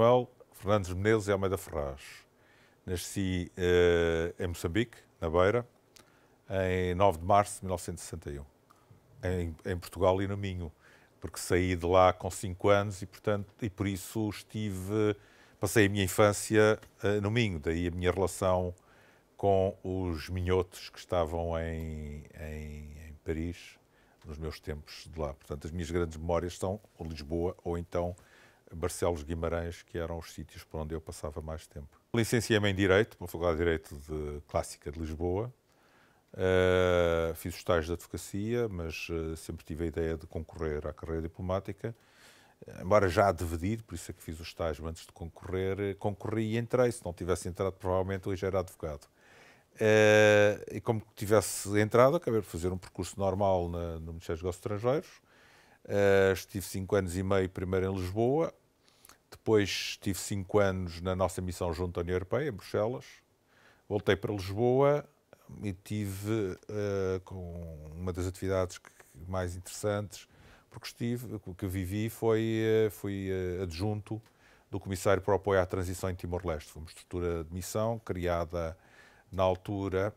Manuel Fernandes Menezes e Almeida Ferraz. Nasci uh, em Moçambique, na Beira, em 9 de março de 1961, em, em, Portugal e no Minho, porque saí de lá com 5 anos e, portanto, e por isso estive, passei a minha infância uh, no Minho, daí a minha relação com os minhotos que estavam em, em, em Paris nos meus tempos de lá. Portanto, as minhas grandes memórias são Lisboa ou então Barcelos Guimarães, que eram os sítios por onde eu passava mais tempo. Licenciei-me em Direito, uma Faculdade de Direito de Clássica de Lisboa. Uh, fiz os tais de advocacia, mas uh, sempre tive a ideia de concorrer à carreira diplomática, eh, embora já dividido, por isso é que fiz os tais antes de concorrer. Concorri e entrei. Se não tivesse entrado, provavelmente hoje era advogado. Uh, e como tivesse entrado, acabei por fazer um percurso normal na, no Ministério dos Negócios Estrangeiros Uh, estive cinco anos e meio primeiro em Lisboa, depois estive cinco anos na nossa missão junto à União Europeia, em Bruxelas. Voltei para Lisboa e tive uh, com uma das atividades que, mais interessantes, porque estive, que vivi foi uh, fui adjunto do Comissário para o Apoio à Transição em Timor-Leste. Foi uma estrutura de missão criada na altura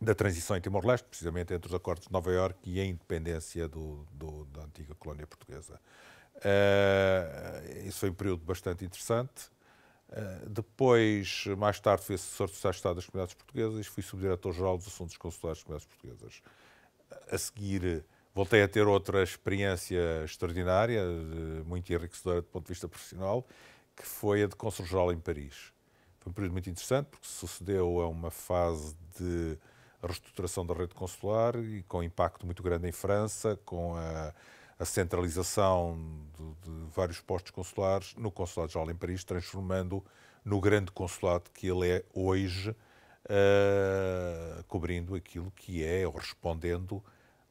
da transição em Timor-Leste, precisamente entre os acordos de Nova Iorque e a independência do, do, da antiga colónia portuguesa. Uh, eh, isso foi um período bastante interessante. Uh, depois, mais tarde, fui assessor do Estado das Comunidades Portuguesas, e fui subdiretor-geral dos Assuntos Consulares das Comunidades Portuguesas. A seguir, voltei a ter outra experiência extraordinária, muito enriquecedora do ponto de vista profissional, que foi a de consul-geral em Paris. Foi um período muito interessante, porque sucedeu a uma fase de a reestruturação da rede consular e com impacto muito grande em França, com a, a centralização de, de, vários postos consulares no Consulado Geral em Paris, transformando no grande consulado que ele é hoje, uh, cobrindo aquilo que é, ou respondendo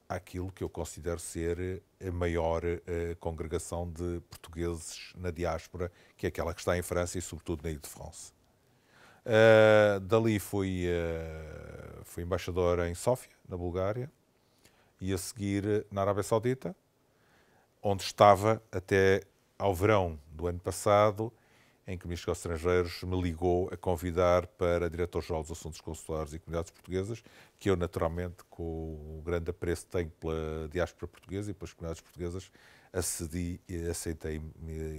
àquilo que eu considero ser a maior uh, congregação de portugueses na diáspora, que é aquela que está em França e, sobretudo, na Ile de France. Uh, dali fui, uh, eh, fui embaixador em Sófia, na Bulgária, e a seguir eh, na Arábia Saudita, onde estava até ao verão do ano passado, em que o Ministro dos Estrangeiros me ligou a convidar para diretor-geral dos Assuntos Consulares e Comunidades Portuguesas, que eu, naturalmente, com o grande apreço tenho pela diáspora portuguesa e pelas comunidades portuguesas, acedi, aceitei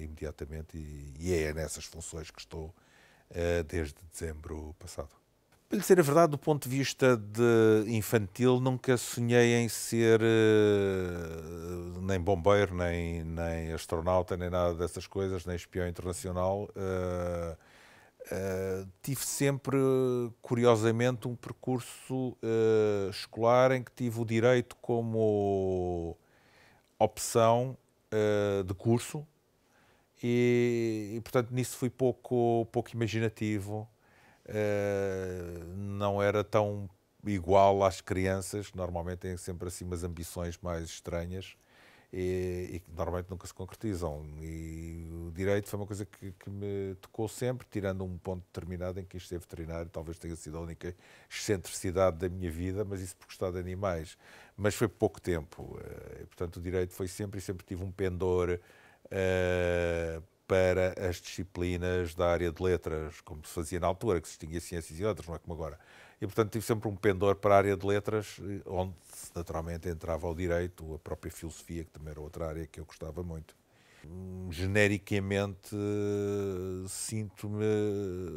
imediatamente e, e é nessas funções que estou eh, desde dezembro passado. Para lhe ser a verdade, do ponto de vista de infantil, nunca sonhei em ser eh, nem bombeiro, nem, nem astronauta, nem nada dessas coisas, nem espião internacional. Uh, tive sempre, curiosamente, um percurso escolar em que tive o direito como opção de curso, e, e portanto, nisso fui pouco, pouco imaginativo. Uh, não era tão igual às crianças, que normalmente têm sempre assim umas ambições mais estranhas e, e que normalmente nunca se concretizam. E o direito foi uma coisa que, que, me tocou sempre, tirando um ponto determinado em que esteve veterinário, talvez tenha sido a única excentricidade da minha vida, mas isso por gostar de animais. Mas foi pouco tempo. Uh, portanto, o direito foi sempre, e sempre tive um pendor uh, para as disciplinas da área de letras, como se fazia na altura, que se distinguia ciências e letras, não é como agora. E, portanto, tive sempre um pendor para a área de letras, eh, onde naturalmente entrava o direito, a própria filosofia, que também era outra área que eu gostava muito. Hum, genericamente, eh, sinto-me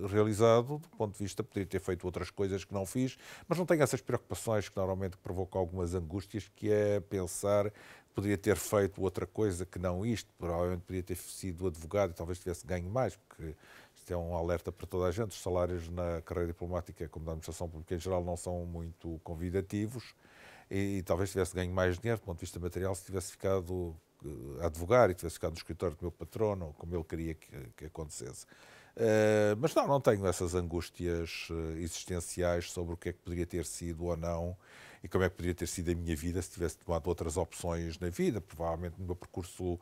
realizado do ponto de vista, poderia ter feito outras coisas que não fiz, mas não tenho essas preocupações que normalmente provocam algumas angústias, que é pensar poderia ter feito outra coisa que não isto, provavelmente poderia ter sido advogado e talvez tivesse ganho mais, porque isto é um alerta para toda a gente. Os salários na carreira diplomática, como na administração pública em geral, não são muito convidativos e, e talvez tivesse ganho mais dinheiro do ponto de vista material se tivesse ficado a eh, advogar e tivesse ficado no escritório do meu patrono, como ele queria que, que acontecesse. Eh, mas não, não tenho essas angústias eh, existenciais sobre o que é que poderia ter sido ou não e como é que poderia ter sido a minha vida se tivesse tomado outras opções na vida. Provavelmente no meu percurso, uh,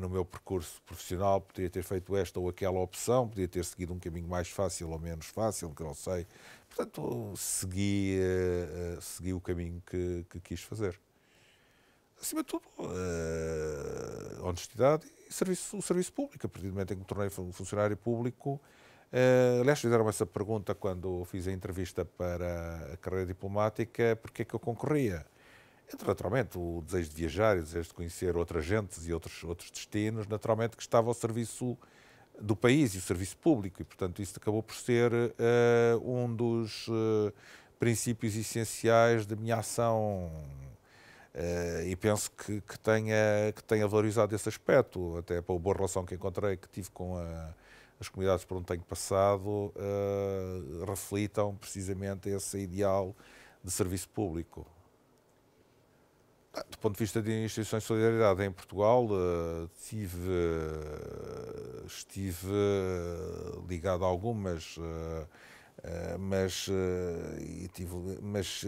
no meu percurso profissional poderia ter feito esta ou aquela opção, poderia ter seguido um caminho mais fácil ou menos fácil, que não sei. Portanto, segui, uh, segui o caminho que, que quis fazer. Acima de tudo honestidade e serviço, o serviço público. A partir do momento em que me tornei um funcionário público, uh, aliás, fizeram essa pergunta quando fiz a entrevista para a carreira diplomática, porque é que eu concorria? Entre, naturalmente, o desejo de viajar, o desejo de conhecer outras gentes e outros, outros destinos, naturalmente que estava ao serviço do país e o serviço público, e portanto isso acabou por ser uh, um dos uh, princípios essenciais da minha ação Uh, e penso que, que, tenha, que tenha valorizado esse aspecto, até pela boa relação que encontrei, que tive com a, as comunidades por onde tenho passado, uh, reflitam precisamente esse ideal de serviço público. Do ponto de vista de instituições de solidariedade em Portugal, uh, tive, estive ligado a algumas. mas, tive, mas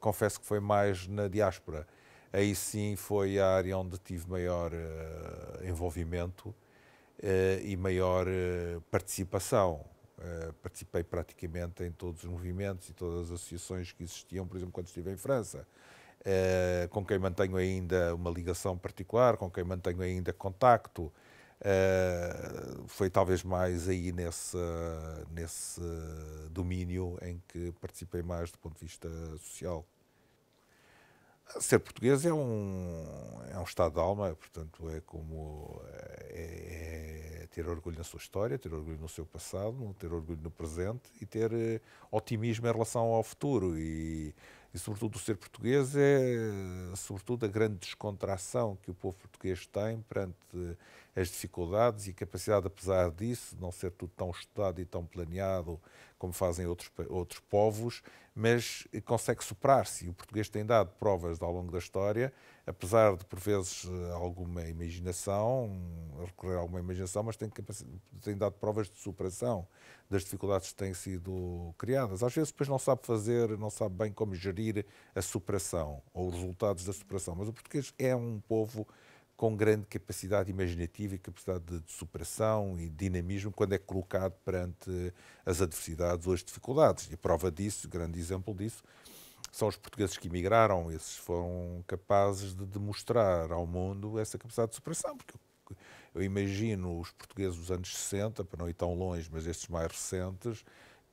confesso que foi mais na diáspora aí sim foi a área onde tive maior uh, envolvimento uh, e maior uh, participação. participei praticamente em todos os movimentos e todas as associações que existiam, por exemplo, quando estive em França, com quem mantenho ainda uma ligação particular, com quem mantenho ainda contacto. foi talvez mais aí nesse, nesse domínio em que participei mais do ponto de vista social. Ser português é um, é um estado de alma, portanto, é como. É, é ter orgulho na sua história, ter orgulho no seu passado, ter orgulho no presente e ter eh, otimismo em relação ao futuro. E e, sobretudo, o ser português é, sobretudo, a grande descontração que o povo português tem perante as dificuldades e a capacidade, apesar disso, não ser tudo tão estudado e tão planeado como fazem outros, outros povos, mas consegue superar-se. E o português tem dado provas ao longo da história, apesar de, por vezes, alguma imaginação, recorrer a alguma imaginação, mas tem, tem dado provas de superação das dificuldades que têm sido criadas. Às vezes depois não sabe fazer, não sabe bem como gerir a superação ou os resultados da superação, mas o português é um povo com grande capacidade imaginativa e capacidade de, superação e dinamismo quando é colocado perante as adversidades ou as dificuldades. E prova disso, grande exemplo disso, são os portugueses que emigraram, esses foram capazes de demonstrar ao mundo essa capacidade de superação, porque eu imagino os portugueses dos anos 60, para não ir tão longe, mas estes mais recentes,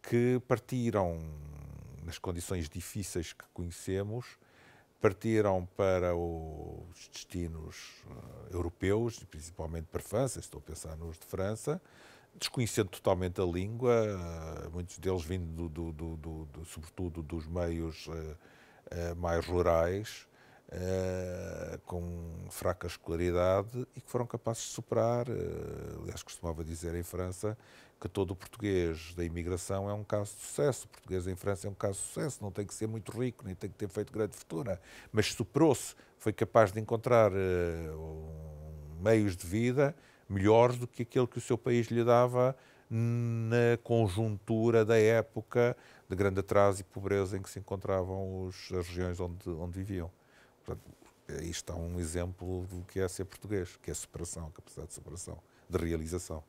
que partiram nas condições difíceis que conhecemos, partiram para os destinos eh, europeus, principalmente para a França, estou a pensar nos de França, desconhecendo totalmente a língua, eh, muitos deles vindo, do, do, do, sobretudo, dos meios eh, mais rurais, Uh, com fraca escolaridade e que foram capazes de superar. Uh, aliás, costumava dizer em França que todo o português da imigração é um caso de sucesso. O português em França é um caso de sucesso, não tem que ser muito rico, nem tem que ter feito grande fortuna, mas superou-se, foi capaz de encontrar uh, meios de vida melhores do que aquele que o seu país lhe dava na conjuntura da época de grande atraso e pobreza em que se encontravam os, as regiões onde, onde viviam. Portanto, aí está um exemplo do que é ser português, que é superação, capacidade de superação, de realização.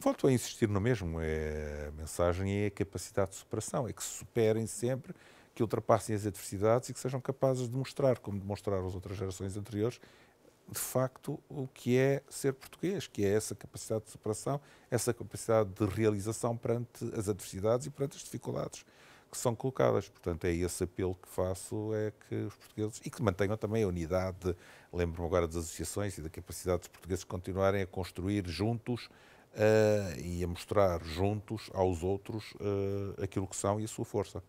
Volto a insistir no mesmo, é, a mensagem é a capacidade de superação, é que se superem sempre, que ultrapassem as adversidades e que sejam capazes de mostrar, como demonstraram as outras gerações anteriores, de facto o que é ser português, que é essa capacidade de superação, essa capacidade de realização perante as adversidades e perante as dificuldades que são colocadas. Portanto, é esse apelo que faço, é que os portugueses, e que mantenham também a unidade, lembro-me agora das associações e da capacidade dos portugueses continuarem a construir juntos uh, e a mostrar juntos aos outros uh, aquilo que são e a sua força.